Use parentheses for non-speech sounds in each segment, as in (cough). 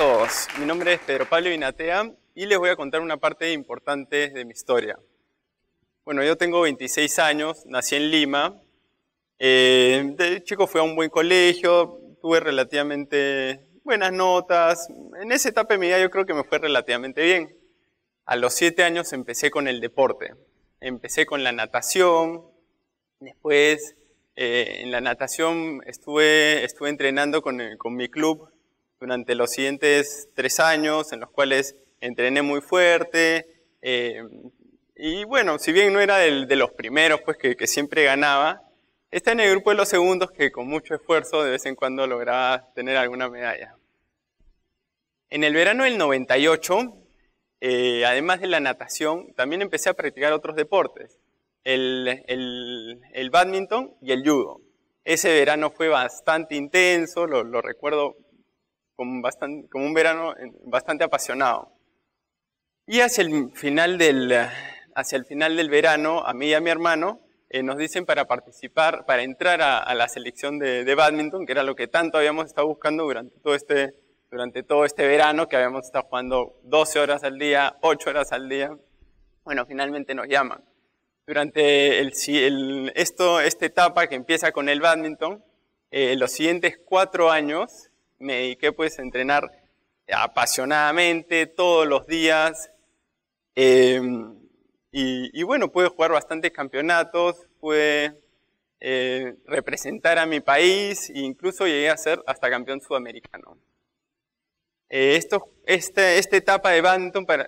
todos. Mi nombre es Pedro Pablo Inatea y les voy a contar una parte importante de mi historia. Bueno, yo tengo 26 años, nací en Lima. Eh, de chico fui a un buen colegio, tuve relativamente buenas notas. En esa etapa de mi vida yo creo que me fue relativamente bien. A los 7 años empecé con el deporte. Empecé con la natación, después eh, en la natación estuve, estuve entrenando con, eh, con mi club durante los siguientes tres años, en los cuales entrené muy fuerte. Eh, y bueno, si bien no era del, de los primeros, pues que, siempre ganaba, está en el grupo de los segundos que con mucho esfuerzo de vez en cuando lograba tener alguna medalla. En el verano del 98, eh, además de la natación, también empecé a practicar otros deportes, el, badminton y el judo. Ese verano fue bastante intenso, lo, lo recuerdo como, un verano eh, bastante apasionado. Y hacia el final del, hacia el final del verano, a mí y a mi hermano, eh, nos dicen para participar, para entrar a, la selección de, de badminton, que era lo que tanto habíamos estado buscando durante todo este, durante todo este verano, que habíamos estado jugando 12 horas al día, 8 horas al día. Bueno, finalmente nos llaman. Durante el, el, esto, esta etapa que empieza con el badminton, eh, los siguientes cuatro años me dediqué pues a entrenar apasionadamente todos los días. Em, y, bueno, pude jugar bastantes campeonatos, pude eh, representar a mi país e incluso llegué a ser hasta campeón sudamericano. Eh, este, esta etapa de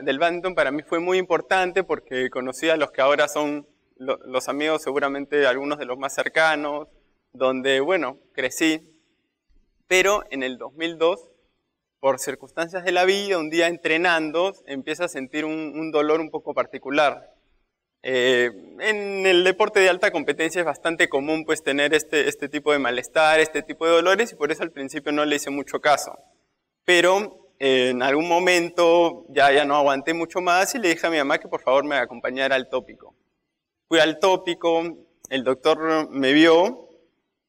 del Bantam para mí fue muy importante porque conocí a los que ahora son los amigos, seguramente algunos de los más cercanos, donde, bueno, crecí pero en el 2002, por circunstancias de la vida, un día entrenando, empieza a sentir un, dolor un poco particular. Eh, en el deporte de alta competencia es bastante común pues tener este, este tipo de malestar, este tipo de dolores, y por eso al principio no le hice mucho caso. Pero eh, en algún momento ya, ya no aguanté mucho más y le dije a mi mamá que por favor me acompañara al tópico. Fui al tópico, el doctor me vio,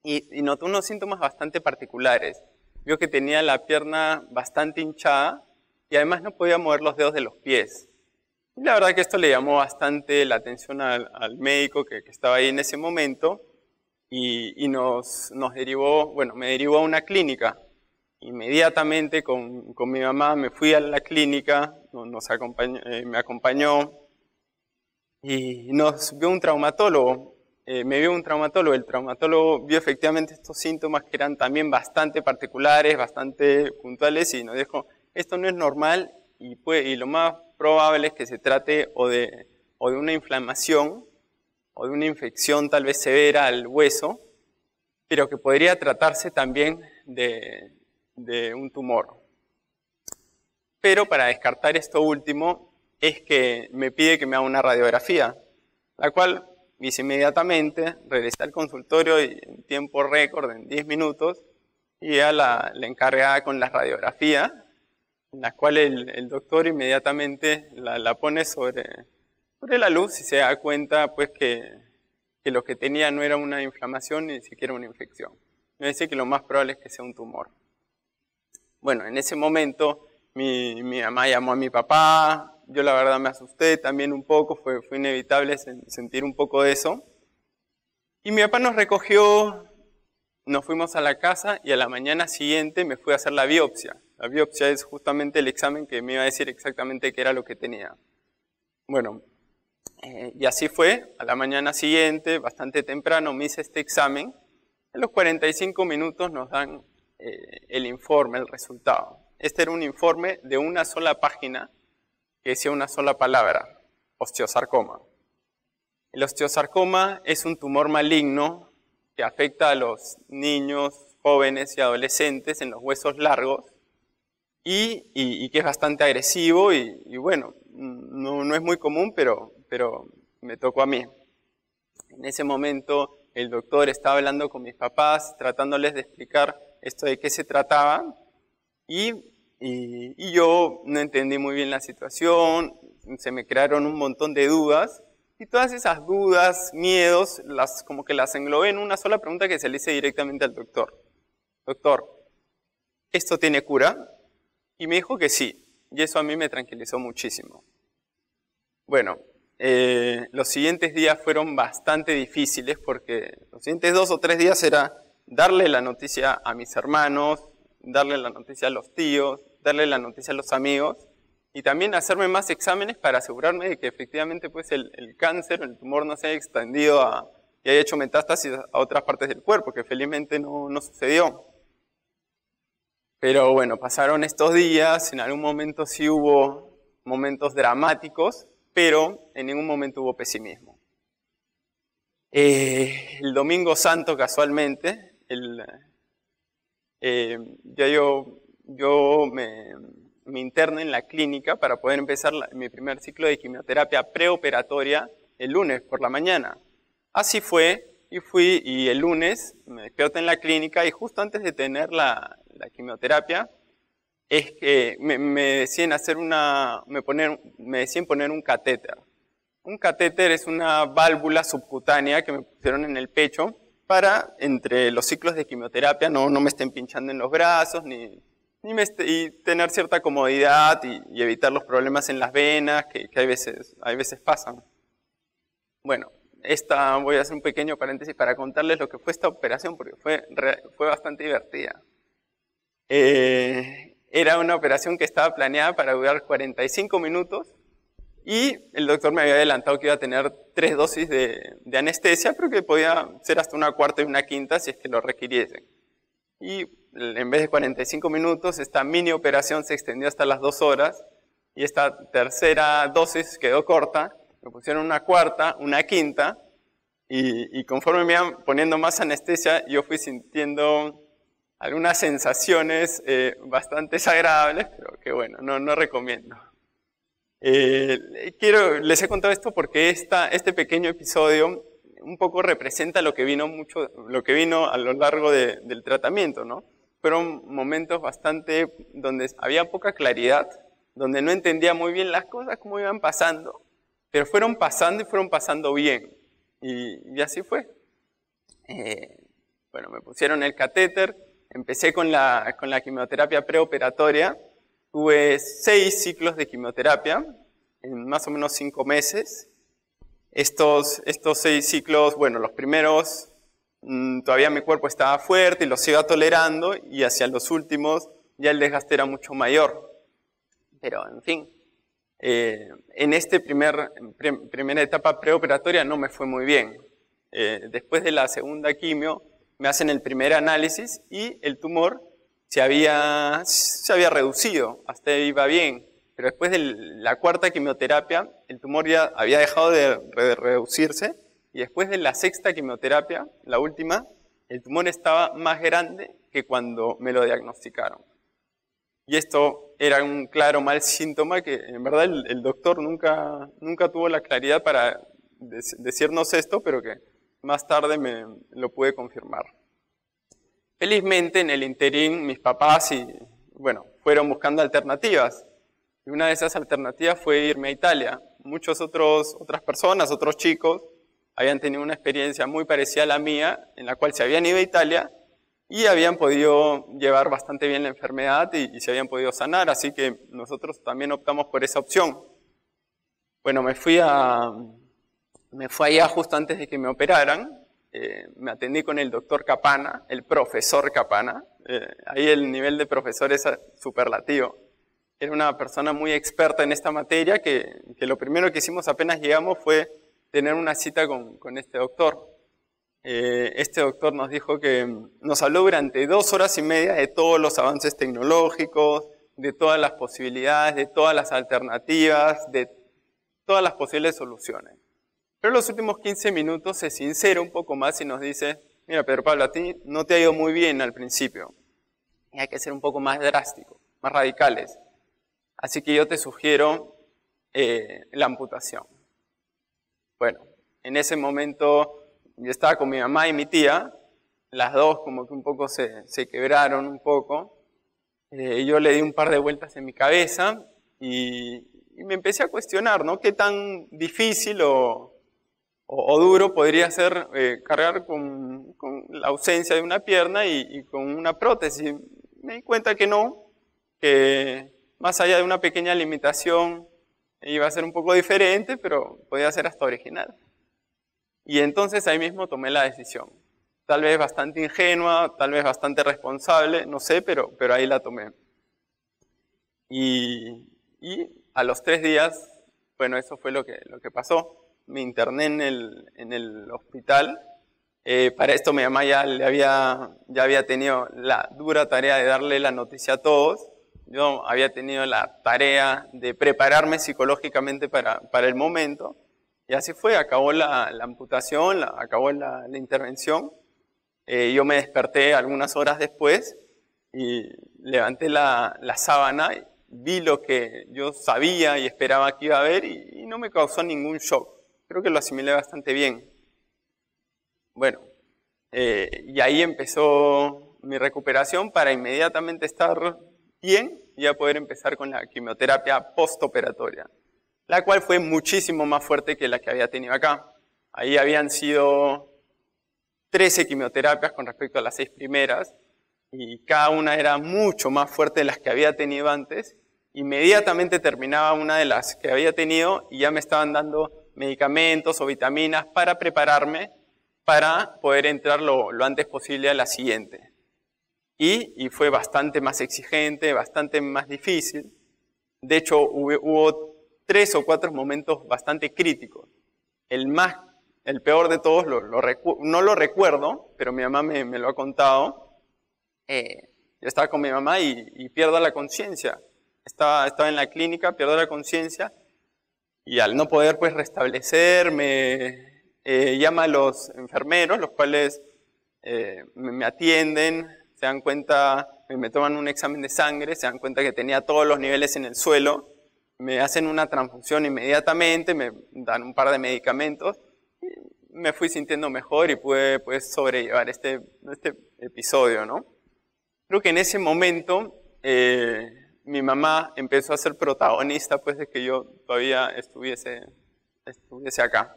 y, notó unos síntomas bastante particulares. Vio que tenía la pierna bastante hinchada y además no podía mover los dedos de los pies. Y la verdad que esto le llamó bastante la atención al, al médico que, que, estaba ahí en ese momento y, y nos, nos, derivó, bueno, me derivó a una clínica. Inmediatamente con, con mi mamá me fui a la clínica, nos acompañó, eh, me acompañó y nos vio un traumatólogo eh, me vio un traumatólogo. El traumatólogo vio efectivamente estos síntomas que eran también bastante particulares, bastante puntuales y nos dijo, esto no es normal y, lo más probable es que se trate o de, una inflamación o de una infección tal vez severa al hueso, pero que podría tratarse también de, de un tumor. Pero para descartar esto último es que me pide que me haga una radiografía, la cual Dice inmediatamente, regresé al consultorio y en tiempo récord, en 10 minutos, y a la, encargada con la radiografía, en la cual el, doctor inmediatamente la, pone sobre, sobre la luz y se da cuenta pues que, lo que tenía no era una inflamación ni siquiera una infección. Me dice que lo más probable es que sea un tumor. Bueno, en ese momento mi, mi mamá llamó a mi papá, yo la verdad me asusté también un poco, fue, fue inevitable sentir un poco de eso. Y mi papá nos recogió, nos fuimos a la casa y a la mañana siguiente me fui a hacer la biopsia. La biopsia es justamente el examen que me iba a decir exactamente qué era lo que tenía. Bueno, eh, y así fue, a la mañana siguiente, bastante temprano, me hice este examen. En los 45 minutos nos dan eh, el informe, el resultado. Este era un informe de una sola página que decía una sola palabra, osteosarcoma. El osteosarcoma es un tumor maligno que afecta a los niños, jóvenes y adolescentes en los huesos largos y, que es bastante agresivo y, bueno, no, es muy común, pero, pero me tocó a mí. En ese momento el doctor estaba hablando con mis papás, tratándoles de explicar esto de qué se trataba y y, yo no entendí muy bien la situación, se me crearon un montón de dudas y todas esas dudas, miedos, las como que las englobé en una sola pregunta que se le hice directamente al doctor. Doctor, ¿esto tiene cura? Y me dijo que sí, y eso a mí me tranquilizó muchísimo. Bueno, eh, los siguientes días fueron bastante difíciles porque los siguientes dos o tres días era darle la noticia a mis hermanos, darle la noticia a los tíos, darle la noticia a los amigos y también hacerme más exámenes para asegurarme de que efectivamente pues, el, cáncer cáncer, el tumor no se haya extendido a, y haya hecho metástasis a otras partes del cuerpo, que felizmente no, no sucedió. Pero bueno, pasaron estos días, en algún momento sí hubo momentos dramáticos, pero en ningún momento hubo pesimismo. Eh, el Domingo Santo, casualmente, eh, ya yo yo me, me interno en la clínica para poder empezar mi primer ciclo de quimioterapia preoperatoria el lunes por la mañana. Así fue, y fui, y el lunes me despierto en la clínica y justo antes de tener la, quimioterapia, es que me, me, decían hacer una, me, poner, me decían poner un catéter. Un catéter es una válvula subcutánea que me pusieron en el pecho para, entre los ciclos de quimioterapia, no, no me estén pinchando en los brazos ni este, y, tener cierta comodidad y, evitar los problemas en las venas que, que hay, veces, hay veces pasan. Bueno, esta, voy a hacer un pequeño paréntesis para contarles lo que fue esta operación porque fue, fue bastante divertida. Eh, era una operación que estaba planeada para durar 45 minutos y el doctor me había adelantado que iba a tener tres dosis de, de anestesia, pero que podía ser hasta una cuarta y una quinta si es que lo requiriesen. Y en vez de 45 minutos, esta mini operación se extendió hasta las dos horas y esta tercera dosis quedó corta, me pusieron una cuarta, una quinta y, y conforme me iban poniendo más anestesia, yo fui sintiendo algunas sensaciones eh, bastante desagradables, pero que bueno, no, no recomiendo. Eh, quiero, les he contado esto porque esta, este pequeño episodio un poco representa lo que vino mucho, lo que vino a lo largo del tratamiento, ¿no? fueron momentos bastante donde había poca claridad, donde no entendía muy bien las cosas, cómo iban pasando, pero fueron pasando y fueron pasando bien. Y, así fue. Eh, bueno, me pusieron el catéter, empecé con la, con la quimioterapia preoperatoria, tuve seis ciclos de quimioterapia en más o menos cinco meses. Estos, estos seis ciclos, bueno, los primeros Mm, todavía mi cuerpo estaba fuerte y los iba tolerando y hacia los últimos ya el desgaste era mucho mayor. Pero en fin, eh, en esta primer, primera etapa preoperatoria no me fue muy bien. Eh, después de la segunda quimio me hacen el primer análisis y el tumor se había, se había reducido, hasta iba bien. Pero después de la cuarta quimioterapia, el tumor ya había dejado de reducirse y después de la sexta quimioterapia, la última, el tumor estaba más grande que cuando me lo diagnosticaron. Y esto era un claro mal (laughs) síntoma que en verdad el, doctor nunca, nunca tuvo la claridad para decirnos esto, pero que más tarde me lo pude confirmar. Felizmente en el interín mis papás y, bueno, fueron buscando alternativas. Y una de esas alternativas fue irme a Italia. Muchas otras personas, otros chicos, habían tenido una experiencia muy parecida a la mía, en la cual se habían ido a Italia y habían podido llevar bastante bien la enfermedad y, se habían podido sanar, así que nosotros también optamos por esa opción. Bueno, me fui a, me fui allá justo antes de que me operaran, eh, me atendí con el doctor Capana, el profesor Capana, eh, ahí el nivel de profesor es superlativo. Era una persona muy experta en esta materia que, que lo primero que hicimos apenas llegamos fue tener una cita con, este doctor. Eh, este doctor nos dijo que mm, nos habló durante dos horas y media de todos los avances tecnológicos, de todas las posibilidades, de todas las alternativas, de todas las posibles soluciones. Pero en los últimos 15 minutos se sincera un poco más y nos dice, mira Pedro Pablo, a ti no te ha ido muy bien al principio. Y hay que ser un poco más drástico, más radicales. Así que yo te sugiero eh, la amputación. Bueno, en ese momento yo estaba con mi mamá y mi tía, las dos como que un poco se, quebraron un poco. Eh, yo le di un par de vueltas en mi cabeza y, me empecé a cuestionar, ¿Qué tan difícil o, duro podría ser eh, cargar con, la ausencia de una pierna y, y, con una prótesis? Me di cuenta que no, que más allá de una pequeña limitación Iba a ser un poco diferente, pero podía ser hasta original. Y entonces ahí mismo tomé la decisión. Tal vez bastante ingenua, tal vez bastante responsable, no sé, pero, pero ahí la tomé. Y, y a los tres días, bueno, eso fue lo que, lo que pasó. Me interné en el, hospital. Eh, para esto mi mamá ya, le había, ya había tenido la dura tarea de darle la noticia a todos yo había tenido la tarea de prepararme psicológicamente para, para el momento, y así fue, acabó la, la amputación, acabó la, la intervención, eh, yo me desperté algunas horas después y levanté la, la, sábana, vi lo que yo sabía y esperaba que iba a ver y, no me causó ningún shock. Creo que lo asimilé bastante bien. Bueno, eh, y ahí empezó mi recuperación para inmediatamente estar bien y a poder empezar con la quimioterapia postoperatoria, la cual fue muchísimo más fuerte que la que había tenido acá. Ahí habían sido 13 quimioterapias con respecto a las seis primeras, y cada una era mucho más fuerte de las que había tenido antes. Inmediatamente terminaba una de las que había tenido y ya me estaban dando medicamentos o vitaminas para prepararme para poder entrar lo, lo antes posible a la siguiente y, fue bastante más exigente, bastante más difícil. De hecho, hubo, tres o cuatro momentos bastante críticos. El más, el peor de todos, no lo recuerdo, pero mi mamá me, lo ha contado. Eh, yo estaba con mi mamá y, pierdo la conciencia. Estaba, estaba en la clínica, pierdo la conciencia y al no poder pues restablecerme, eh, llama a los enfermeros, los cuales eh, me atienden, se dan cuenta, eh, me toman un examen de sangre, se dan cuenta que tenía todos los niveles en el suelo, me hacen una transfusión inmediatamente, me dan un par de medicamentos, me fui sintiendo mejor y pude pues, sobrellevar este, este episodio, ¿no? Creo que en ese momento eh, mi mamá empezó a ser protagonista pues de que yo todavía estuviese, estuviese acá.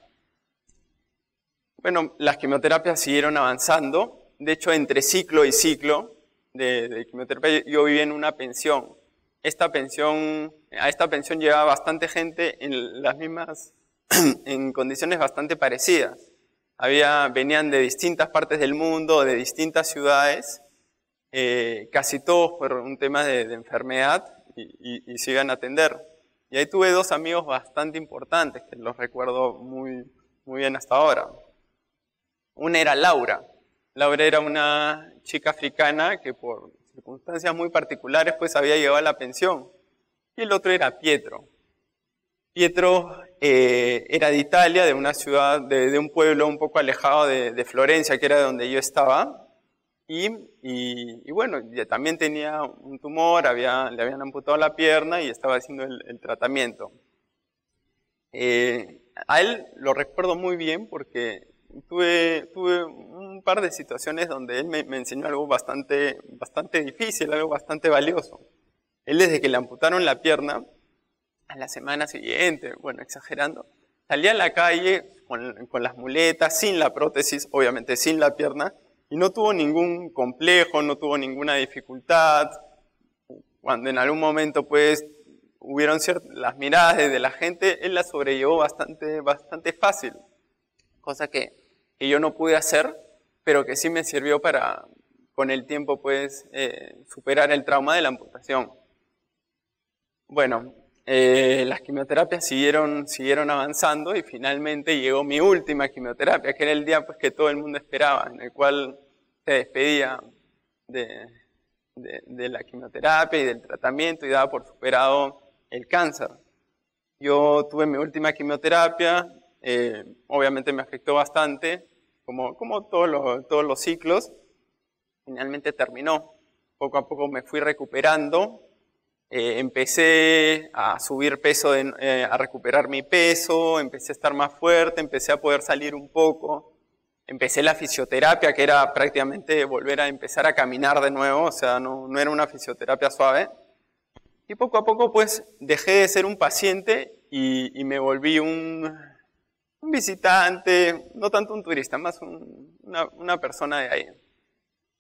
Bueno, las quimioterapias siguieron avanzando de hecho, entre ciclo y ciclo de, quimioterapia, yo vivía en una pensión. Esta pensión, a esta pensión llegaba bastante gente en las mismas, (clears throat) en condiciones bastante parecidas. Había, venían de distintas partes del mundo, de distintas ciudades, eh, casi todos por un tema de, enfermedad y, se iban a atender. Y ahí tuve dos amigos bastante importantes que los recuerdo muy, muy bien hasta ahora. Una era Laura, Laura era una chica africana que por circunstancias muy particulares pues había llegado a la pensión. Y el otro era Pietro. Pietro eh, era de Italia, de una ciudad, de, un pueblo un poco alejado de, Florencia, que era donde yo estaba. Y, bueno, también tenía un tumor, le habían amputado la pierna y estaba haciendo el, tratamiento. Eh, a él lo recuerdo muy bien porque tuve, tuve un par de situaciones donde él me, enseñó algo bastante, bastante difícil, algo bastante valioso. Él desde que le amputaron la pierna, a la semana siguiente, bueno, exagerando, salía a la calle con, con las muletas, sin la prótesis, obviamente sin la pierna, y no tuvo ningún complejo, no tuvo ninguna dificultad. Cuando en algún momento, pues, hubieron las miradas de la gente, él las sobrellevó bastante, bastante fácil. Cosa que que yo no pude hacer, pero que sí me sirvió para, con el tiempo, pues, eh, superar el trauma de la amputación. Bueno, eh, las quimioterapias siguieron, siguieron avanzando y finalmente llegó mi última quimioterapia, que era el día pues, que todo el mundo esperaba, en el cual se despedía de, de la quimioterapia y del tratamiento y daba por superado el cáncer. Yo tuve mi última quimioterapia, eh, obviamente me afectó bastante, como, como todos, los, todos los ciclos. Finalmente terminó. Poco a poco me fui recuperando. Eh, empecé a subir peso, eh, a recuperar mi peso, empecé a estar más fuerte, empecé a poder salir un poco. Empecé la fisioterapia, que era prácticamente volver a empezar a caminar de nuevo, o sea, no, era una fisioterapia suave. Y poco a poco, pues, dejé de ser un paciente y me volví un, un visitante, no tanto un turista, más una, persona de ahí.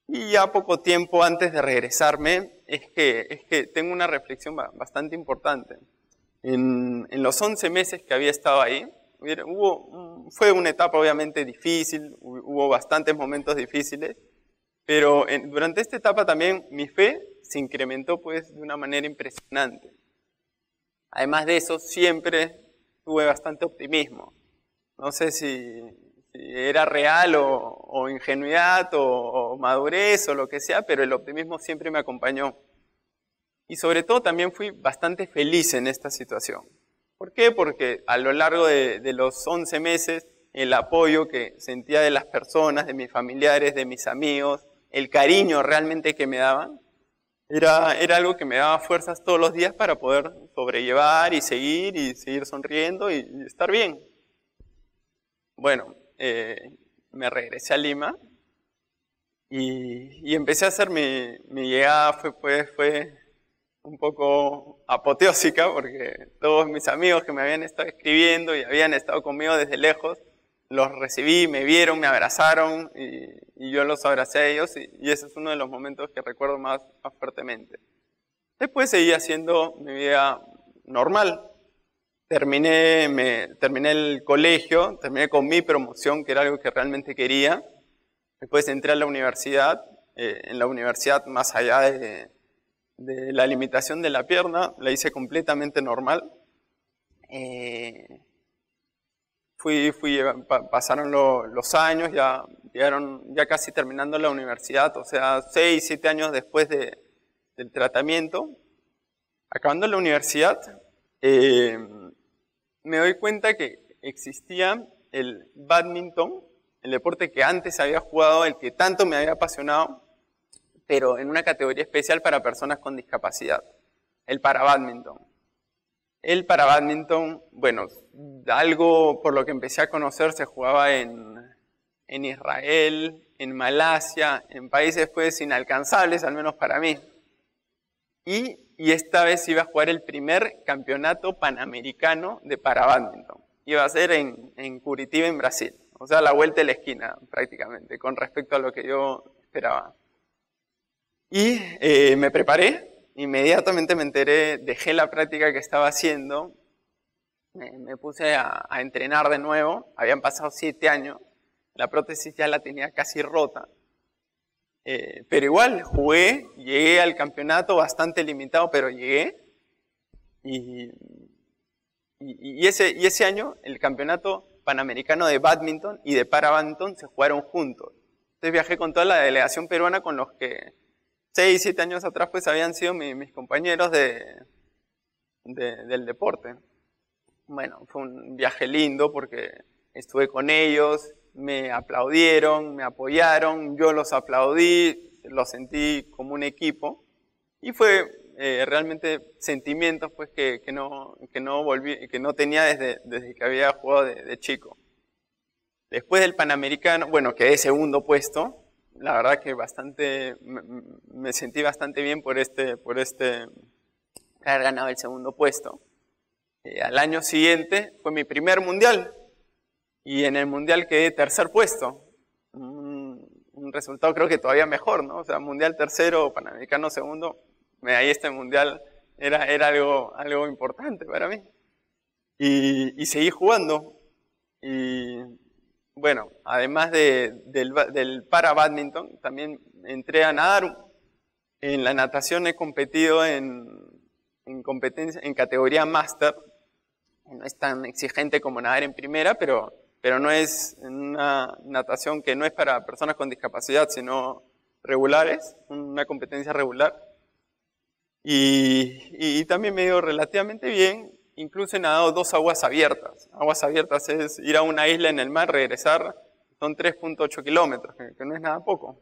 Y ya poco tiempo antes de regresarme, es que, es que tengo una reflexión bastante importante. En, los 11 meses que había estado ahí, hubo, fue una etapa obviamente difícil, hubo bastantes momentos difíciles, pero durante esta etapa también mi fe se incrementó pues de una manera impresionante. Además de eso, siempre tuve bastante optimismo no sé si, era real o, ingenuidad o, madurez o lo que sea, pero el optimismo siempre me acompañó. Y sobre todo también fui bastante feliz en esta situación. ¿Por qué? Porque a lo largo de, los 11 meses, el apoyo que sentía de las personas, de mis familiares, de mis amigos, el cariño realmente que me daban, era, algo que me daba fuerzas todos los días para poder sobrellevar y seguir y seguir sonriendo y estar bien bueno, eh, me regresé a Lima y, empecé a hacer mi, mi llegada, fue, pues, fue un poco apoteósica porque todos mis amigos que me habían estado escribiendo y habían estado conmigo desde lejos, los recibí, me vieron, me abrazaron y, yo los abracé a ellos y, ese es uno de los momentos que recuerdo más, más fuertemente. Después seguí haciendo mi vida normal, terminé, el colegio, terminé con mi promoción, que era algo que realmente quería. Después entré a la universidad, eh, en la universidad más allá de, la limitación de la pierna, la hice completamente normal. Eh, fui, pasaron los años, ya llegaron ya casi terminando la universidad, o sea, seis, siete años después del tratamiento. Acabando la universidad, eh, me doy cuenta que existía el badminton, el deporte que antes había jugado, el que tanto me había apasionado, pero en una categoría especial para personas con discapacidad, el para badminton. El para badminton, bueno, algo por lo que empecé a conocer se jugaba en, en Israel, en Malasia, en países pues inalcanzables, al menos para mí. Y, esta vez iba a jugar el primer campeonato panamericano de para badminton. Iba a ser en, Curitiba, en Brasil. O sea, la vuelta de la esquina prácticamente, con respecto a lo que yo esperaba. Y eh, me preparé, inmediatamente me enteré, dejé la práctica que estaba haciendo, me, puse a, entrenar de nuevo, habían pasado siete años, la prótesis ya la tenía casi rota, eh, pero igual, jugué, llegué al campeonato bastante limitado, pero llegué. Y, ese, y ese año el campeonato panamericano de badminton y de para-badminton se jugaron juntos. Entonces viajé con toda la delegación peruana con los que 6, siete años atrás pues habían sido mis compañeros del deporte. Bueno, fue un viaje lindo porque estuve con ellos, me aplaudieron, me apoyaron, yo los aplaudí, los sentí como un equipo y fue eh, realmente sentimientos pues que, no, que, volví, que no tenía desde, desde que había jugado de, chico. Después del Panamericano, bueno, quedé segundo puesto, la verdad que bastante, me, sentí bastante bien por este, por este, haber ganado el segundo puesto. Eh, al año siguiente fue mi primer mundial, y en el mundial quedé tercer puesto. Un resultado creo que todavía mejor, ¿no? O sea, mundial tercero, panamericano segundo. Ahí este mundial era, era algo, algo importante para mí. Y, seguí jugando. Y bueno, además del, para badminton, también entré a nadar. En la natación he competido en, en, competencia, en categoría máster. No es tan exigente como nadar en primera, pero pero no es una natación que no es para personas con discapacidad, sino regulares, una competencia regular. Y, también me dio relativamente bien, incluso he nadado dos aguas abiertas. Aguas abiertas es ir a una isla en el mar, regresar, son 3.8 kilómetros, que, no es nada poco.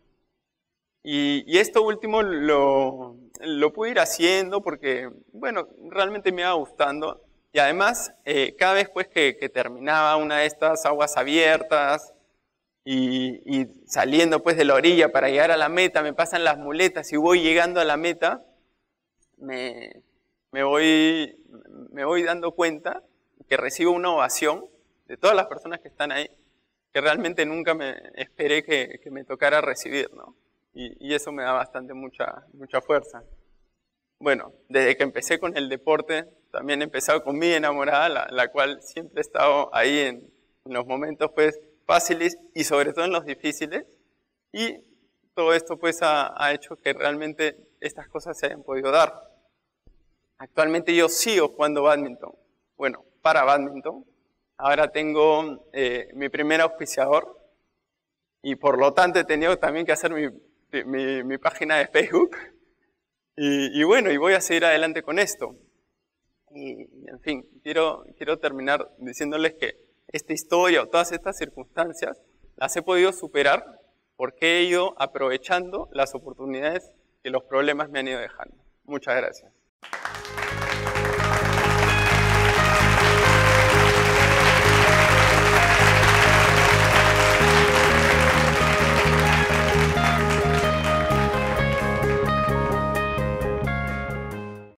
Y, esto último lo, lo, pude ir haciendo porque, bueno, realmente me iba gustando. Y además, eh, cada vez pues, que, terminaba una de estas aguas abiertas y, saliendo pues, de la orilla para llegar a la meta, me pasan las muletas y voy llegando a la meta, me, voy, me voy dando cuenta que recibo una ovación de todas las personas que están ahí, que realmente nunca me esperé que, me tocara recibir, Y, y, eso me da bastante mucha, mucha fuerza. Bueno, desde que empecé con el deporte, también he empezado con mi enamorada, la, cual siempre ha estado ahí en, los momentos pues fáciles y sobre todo en los difíciles. Y todo esto pues ha, hecho que realmente estas cosas se hayan podido dar. Actualmente yo sigo jugando badminton. Bueno, para badminton. Ahora tengo eh, mi primer auspiciador y por lo tanto he tenido también que hacer mi, mi, página de Facebook. Y, y bueno, y voy a seguir adelante con esto. Y, en fin, quiero, quiero terminar diciéndoles que esta historia o todas estas circunstancias las he podido superar porque he ido aprovechando las oportunidades que los problemas me han ido dejando. Muchas gracias.